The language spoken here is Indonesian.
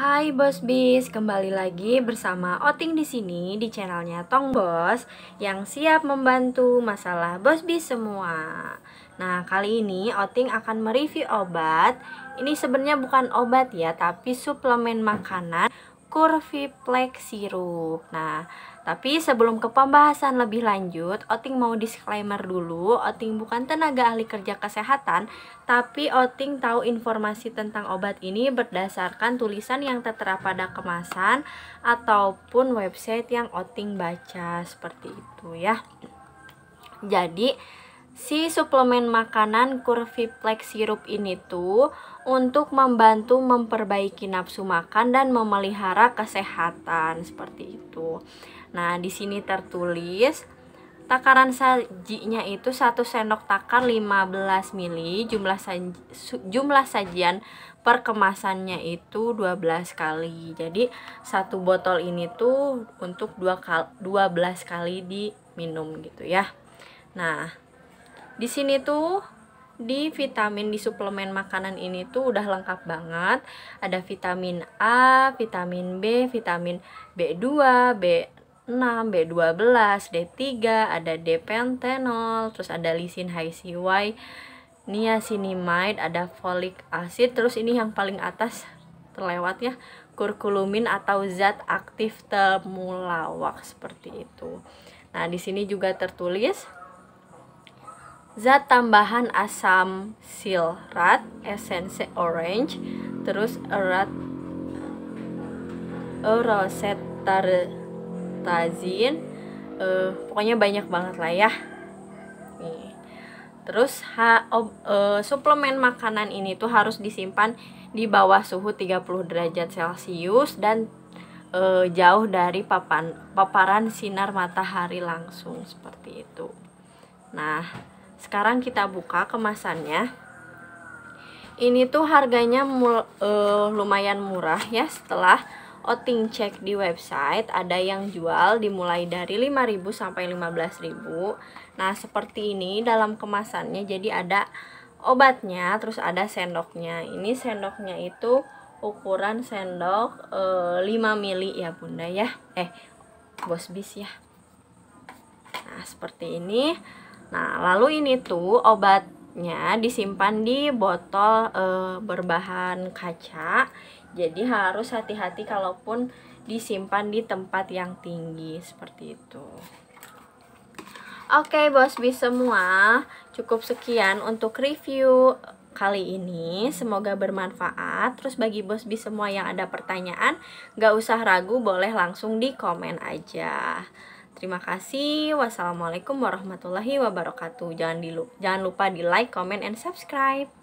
Hai Bos Bis, kembali lagi bersama Oting di sini di channelnya Tong Bos yang siap membantu masalah Bos Bis semua. Nah, kali ini Oting akan mereview obat. Ini sebenarnya bukan obat ya, tapi suplemen makanan Curviplex sirup. Nah, tapi sebelum ke pembahasan lebih lanjut, Oting mau disclaimer dulu. Oting bukan tenaga ahli kerja kesehatan, tapi Oting tahu informasi tentang obat ini berdasarkan tulisan yang tertera pada kemasan ataupun website yang Oting baca seperti itu ya. Jadi, si suplemen makanan Curviplex sirup ini tuh untuk membantu memperbaiki nafsu makan dan memelihara kesehatan seperti itu. Nah, di sini tertulis takaran sajinya itu 1 sendok takar 15 ml, jumlah saji, jumlah sajian per kemasannya itu 12 kali. Jadi, satu botol ini tuh untuk 2 12 kali diminum gitu ya. Nah, di sini tuh di vitamin di suplemen makanan ini tuh udah lengkap banget. Ada vitamin A, vitamin B, vitamin B2, B6, B12, D3, ada D-pentenol, terus ada lisin CY niacinamide, ada folic acid, terus ini yang paling atas terlewat ya, kurkulumin atau zat aktif temulawak seperti itu. Nah, di sini juga tertulis zat tambahan asam silrat esensi orange terus erat erosetazin uh, pokoknya banyak banget lah ya terus ha, ob, e, suplemen makanan ini tuh harus disimpan di bawah suhu 30 derajat celcius dan e, jauh dari papan paparan sinar matahari langsung seperti itu nah sekarang kita buka kemasannya. Ini tuh harganya mul, uh, lumayan murah ya setelah oting cek di website ada yang jual dimulai dari 5000 sampai 15000 nah seperti ini dalam kemasannya jadi ada obatnya terus ada sendoknya ini sendoknya itu ukuran sendok e, eh, 5 mili ya bunda ya eh bos bis ya nah seperti ini Nah, lalu ini tuh obatnya disimpan di botol e, berbahan kaca. Jadi harus hati-hati kalaupun disimpan di tempat yang tinggi seperti itu. Oke, Bos Bis semua, cukup sekian untuk review kali ini. Semoga bermanfaat. Terus bagi Bos Bis semua yang ada pertanyaan, gak usah ragu, boleh langsung di komen aja. Terima kasih. Wassalamualaikum warahmatullahi wabarakatuh. Jangan, di, jangan lupa di like, comment, and subscribe.